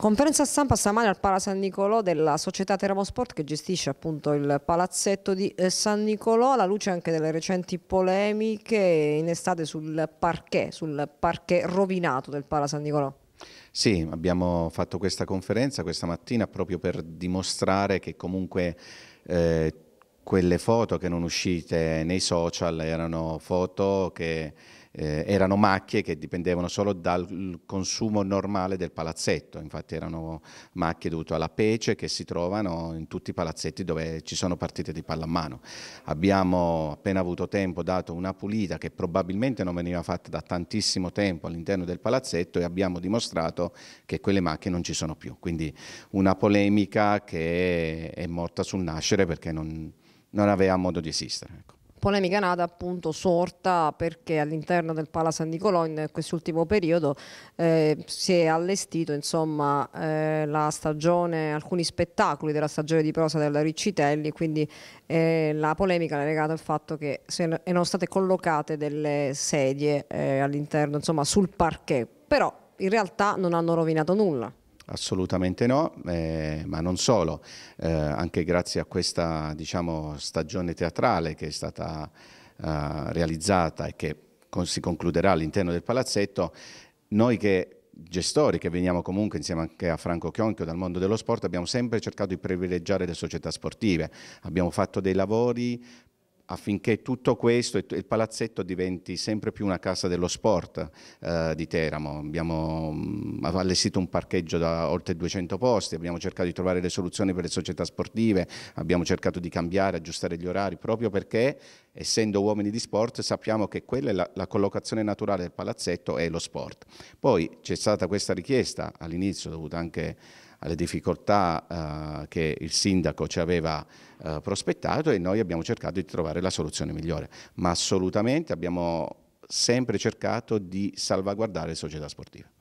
Conferenza stampa stamane al Pala San Nicolò della società Teramosport che gestisce appunto il palazzetto di eh, San Nicolò alla luce anche delle recenti polemiche in estate sul parquet, sul parquet rovinato del Pala San Nicolò. Sì, abbiamo fatto questa conferenza questa mattina proprio per dimostrare che comunque eh, quelle foto che non uscite nei social erano foto che eh, erano macchie che dipendevano solo dal consumo normale del palazzetto, infatti erano macchie dovute alla pece che si trovano in tutti i palazzetti dove ci sono partite di pallamano. Abbiamo appena avuto tempo dato una pulita che probabilmente non veniva fatta da tantissimo tempo all'interno del palazzetto e abbiamo dimostrato che quelle macchie non ci sono più, quindi una polemica che è morta sul nascere perché non, non aveva modo di esistere. Ecco polemica nata appunto sorta perché all'interno del Pala San Nicolò in quest'ultimo periodo eh, si è allestito insomma eh, la stagione, alcuni spettacoli della stagione di prosa della Riccitelli quindi eh, la polemica è legata al fatto che erano state collocate delle sedie eh, all'interno insomma sul parquet però in realtà non hanno rovinato nulla Assolutamente no, eh, ma non solo, eh, anche grazie a questa diciamo, stagione teatrale che è stata eh, realizzata e che con, si concluderà all'interno del palazzetto, noi che gestori che veniamo comunque insieme anche a Franco Chionchio dal mondo dello sport abbiamo sempre cercato di privilegiare le società sportive, abbiamo fatto dei lavori affinché tutto questo e il palazzetto diventi sempre più una casa dello sport eh, di Teramo. Abbiamo mm, allestito un parcheggio da oltre 200 posti, abbiamo cercato di trovare le soluzioni per le società sportive, abbiamo cercato di cambiare, aggiustare gli orari, proprio perché essendo uomini di sport sappiamo che quella è la, la collocazione naturale del palazzetto è lo sport. Poi c'è stata questa richiesta all'inizio dovuta anche alle difficoltà eh, che il sindaco ci aveva eh, prospettato e noi abbiamo cercato di trovare la soluzione migliore, ma assolutamente abbiamo sempre cercato di salvaguardare le società sportive.